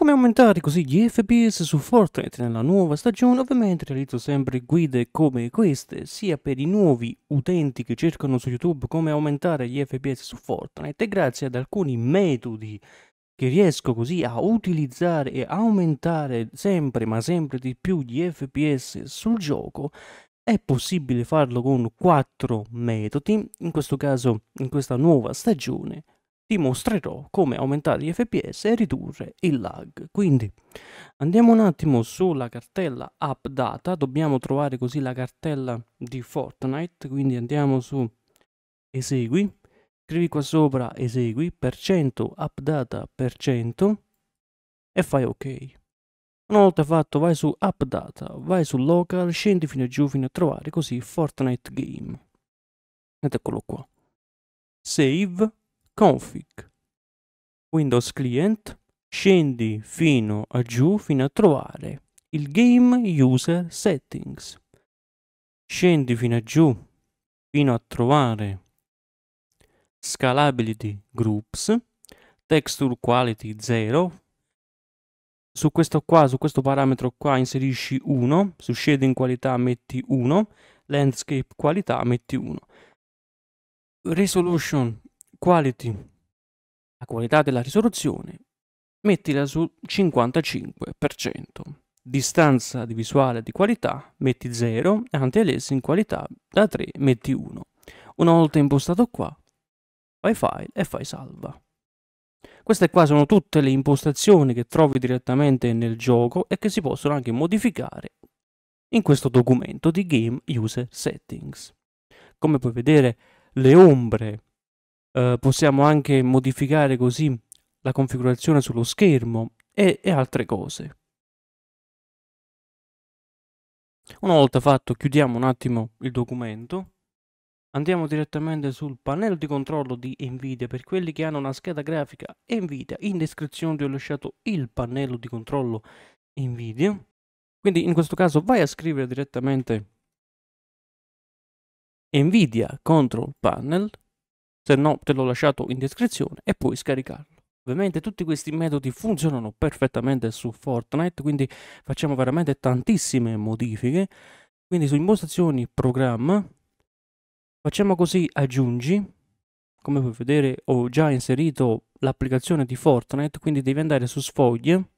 come aumentare così gli FPS su Fortnite nella nuova stagione, ovviamente realizzo sempre guide come queste, sia per i nuovi utenti che cercano su YouTube come aumentare gli FPS su Fortnite e grazie ad alcuni metodi che riesco così a utilizzare e aumentare sempre ma sempre di più gli FPS sul gioco, è possibile farlo con quattro metodi, in questo caso in questa nuova stagione ti mostrerò come aumentare gli fps e ridurre il lag quindi andiamo un attimo sulla cartella app data dobbiamo trovare così la cartella di fortnite quindi andiamo su esegui scrivi qua sopra esegui per cento app data per cento e fai ok una volta fatto vai su app data vai su local scendi fino giù fino a trovare così fortnite game ed eccolo qua save config Windows Client, scendi fino a giù fino a trovare il Game User Settings. Scendi fino a giù fino a trovare Scalability Groups, Texture Quality 0. Su questo qua, su questo parametro qua inserisci 1, su Shading Qualità metti 1, Landscape Qualità metti 1. Resolution Quality, la qualità della risoluzione, mettila su 55%. Distanza di visuale di qualità, metti 0, anti-aliasing in qualità da 3, metti 1. Una volta impostato qua, fai file e fai salva. Queste qua sono tutte le impostazioni che trovi direttamente nel gioco e che si possono anche modificare in questo documento di Game User Settings. Come puoi vedere, le ombre eh, possiamo anche modificare così la configurazione sullo schermo e, e altre cose. Una volta fatto chiudiamo un attimo il documento, andiamo direttamente sul pannello di controllo di Nvidia, per quelli che hanno una scheda grafica Nvidia in descrizione vi ho lasciato il pannello di controllo Nvidia, quindi in questo caso vai a scrivere direttamente Nvidia Control Panel se no te l'ho lasciato in descrizione e puoi scaricarlo. Ovviamente tutti questi metodi funzionano perfettamente su Fortnite, quindi facciamo veramente tantissime modifiche. Quindi su impostazioni programma facciamo così aggiungi, come puoi vedere ho già inserito l'applicazione di Fortnite, quindi devi andare su sfoglie,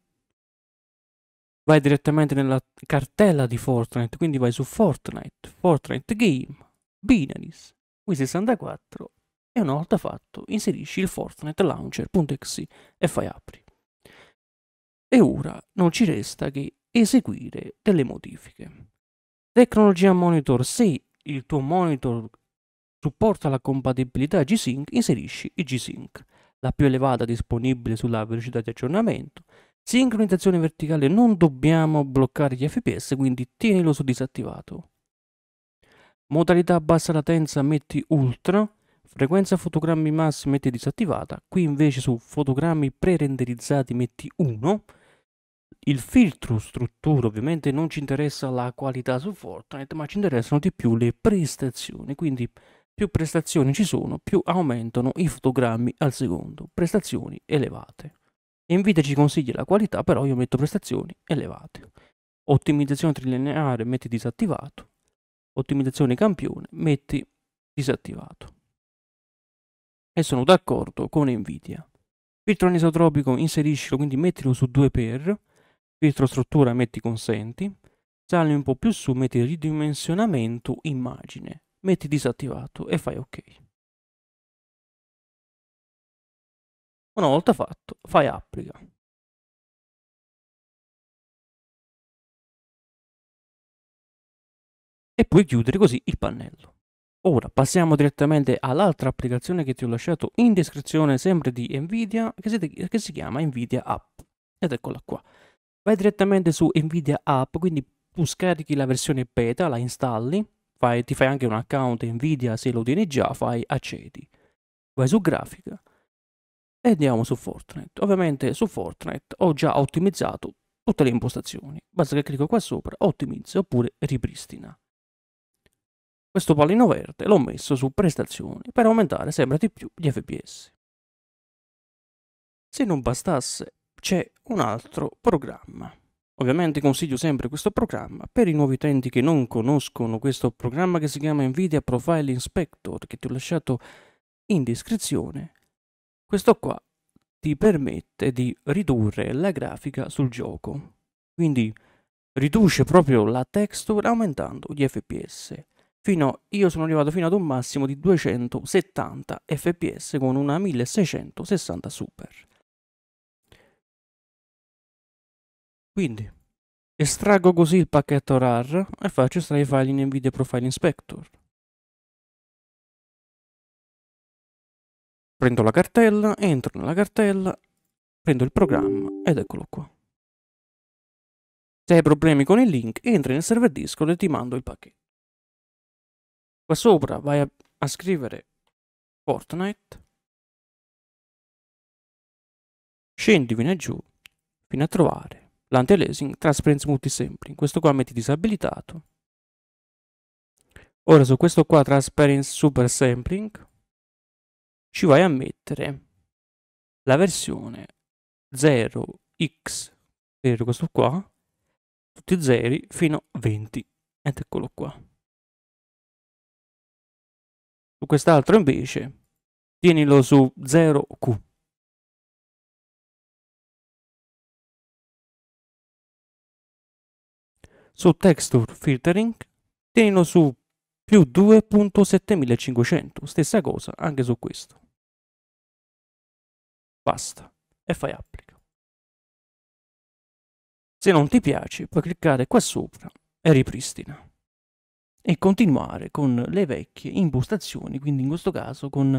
vai direttamente nella cartella di Fortnite, quindi vai su Fortnite, Fortnite Game, Binaries, Wii64 e una volta fatto inserisci il Fortnite Launcher.exe e fai apri. E ora non ci resta che eseguire delle modifiche. Tecnologia monitor, se il tuo monitor supporta la compatibilità G-Sync, inserisci il G-Sync, la più elevata disponibile sulla velocità di aggiornamento. Sincronizzazione verticale, non dobbiamo bloccare gli FPS, quindi tienilo su disattivato. Modalità bassa latenza, metti ultra frequenza fotogrammi mass metti disattivata, qui invece su fotogrammi pre-renderizzati metti 1, il filtro struttura ovviamente non ci interessa la qualità su Fortnite, ma ci interessano di più le prestazioni, quindi più prestazioni ci sono, più aumentano i fotogrammi al secondo, prestazioni elevate. Nvidia ci consiglia la qualità, però io metto prestazioni elevate. Ottimizzazione trilineare metti disattivato, ottimizzazione campione metti disattivato e sono d'accordo con Nvidia. Filtro anisotropico inseriscilo, quindi mettilo su 2 per, filtro struttura metti consenti, sali un po' più su, metti ridimensionamento immagine, metti disattivato e fai ok. Una volta fatto, fai applica. E puoi chiudere così il pannello. Ora passiamo direttamente all'altra applicazione che ti ho lasciato in descrizione, sempre di Nvidia, che si, che si, chiama Nvidia App. Ed eccola qua. Vai direttamente su Nvidia App, quindi tu scarichi la versione beta, la installi, fai, ti fai anche un account Nvidia, se lo tieni già, fai accedi. Vai su grafica e andiamo su Fortnite. Ovviamente su Fortnite ho già ottimizzato tutte le impostazioni. Basta che clicco qua sopra, ottimizza oppure ripristina. Questo pallino verde l'ho messo su prestazioni per aumentare sempre di più gli fps. Se non bastasse, c'è un altro programma. Ovviamente consiglio sempre questo programma per i nuovi utenti che non conoscono questo programma che si chiama Nvidia Profile Inspector che ti ho lasciato in descrizione. Questo qua ti permette di ridurre la grafica sul gioco. Quindi riduce proprio la texture aumentando gli fps fino, io sono arrivato fino ad un massimo di 270 fps con una 1660 super. Quindi estraggo così il pacchetto RAR e faccio estrarre i file in Nvidia Profile Inspector. Prendo la cartella, entro nella cartella, prendo il programma ed eccolo qua. Se hai problemi con il link, entri nel server Discord e ti mando il pacchetto qua sopra vai a, a scrivere Fortnite scendi fino giù fino a trovare l'anti-aliasing Transparency multisampling questo qua metti disabilitato ora su questo qua transparency super sampling ci vai a mettere la versione 0x per questo qua tutti i zeri fino a 20 ed eccolo qua quest'altro invece tienilo su 0Q. Su Texture Filtering tienilo su più 2.7500, stessa cosa anche su questo. Basta e fai applica. Se non ti piace puoi cliccare qua sopra e ripristina e continuare con le vecchie impostazioni, quindi in questo caso con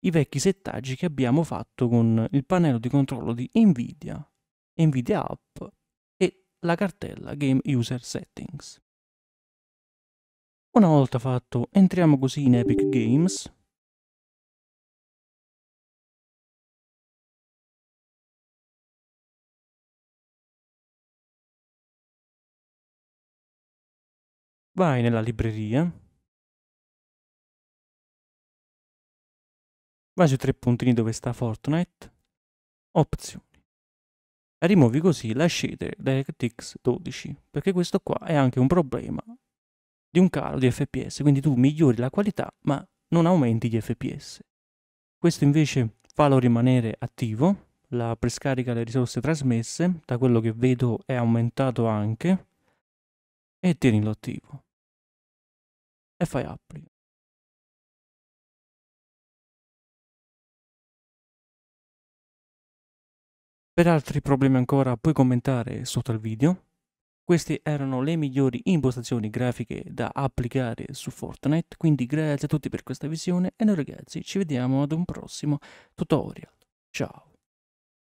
i vecchi settaggi che abbiamo fatto con il pannello di controllo di NVIDIA, NVIDIA App e la cartella Game User Settings. Una volta fatto, entriamo così in Epic Games, Vai nella libreria. Vai sui tre puntini dove sta Fortnite. Opzioni. e rimuovi così la scegliere DirectX 12, perché questo qua è anche un problema di un calo di FPS, quindi tu migliori la qualità ma non aumenti gli FPS. Questo invece fallo rimanere attivo, la prescarica le risorse trasmesse, da quello che vedo è aumentato anche, e tienilo attivo e fai applica. Per altri problemi ancora puoi commentare sotto al video. Queste erano le migliori impostazioni grafiche da applicare su Fortnite, quindi grazie a tutti per questa visione e noi ragazzi ci vediamo ad un prossimo tutorial. Ciao!